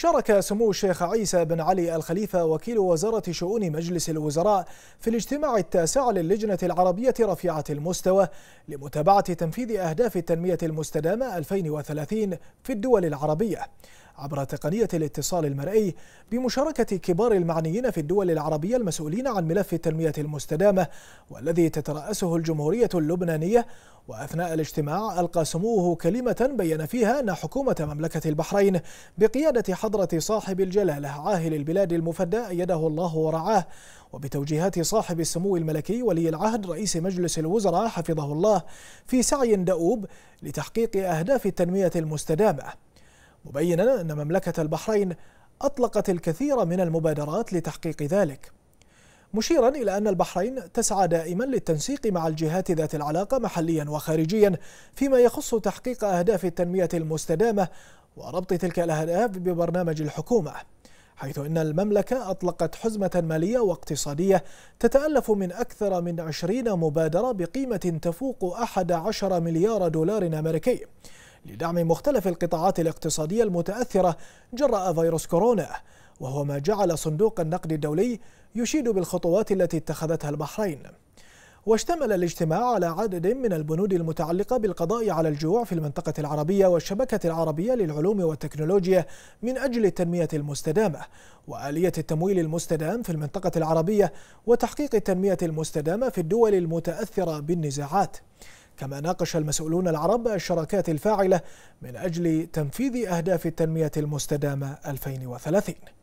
شارك سمو الشيخ عيسى بن علي الخليفة وكيل وزارة شؤون مجلس الوزراء في الاجتماع التاسع للجنة العربية رفيعة المستوى لمتابعة تنفيذ أهداف التنمية المستدامة 2030 في الدول العربية عبر تقنية الاتصال المرئي بمشاركة كبار المعنيين في الدول العربية المسؤولين عن ملف التنمية المستدامة والذي تترأسه الجمهورية اللبنانية وأثناء الاجتماع ألقى سموه كلمة بين فيها أن حكومة مملكة البحرين بقيادة حضرة صاحب الجلالة عاهل البلاد المفدى أيده الله ورعاه وبتوجيهات صاحب السمو الملكي ولي العهد رئيس مجلس الوزراء حفظه الله في سعي دؤوب لتحقيق أهداف التنمية المستدامة مبينا أن مملكة البحرين أطلقت الكثير من المبادرات لتحقيق ذلك مشيرا إلى أن البحرين تسعى دائما للتنسيق مع الجهات ذات العلاقة محليا وخارجيا فيما يخص تحقيق أهداف التنمية المستدامة وربط تلك الأهداف ببرنامج الحكومة حيث إن المملكة أطلقت حزمة مالية واقتصادية تتألف من أكثر من 20 مبادرة بقيمة تفوق 11 مليار دولار أمريكي لدعم مختلف القطاعات الاقتصادية المتأثرة جراء فيروس كورونا وهو ما جعل صندوق النقد الدولي يشيد بالخطوات التي اتخذتها البحرين واشتمل الاجتماع على عدد من البنود المتعلقة بالقضاء على الجوع في المنطقة العربية والشبكة العربية للعلوم والتكنولوجيا من أجل التنمية المستدامة وآلية التمويل المستدام في المنطقة العربية وتحقيق التنمية المستدامة في الدول المتأثرة بالنزاعات كما ناقش المسؤولون العرب الشراكات الفاعلة من أجل تنفيذ أهداف التنمية المستدامة 2030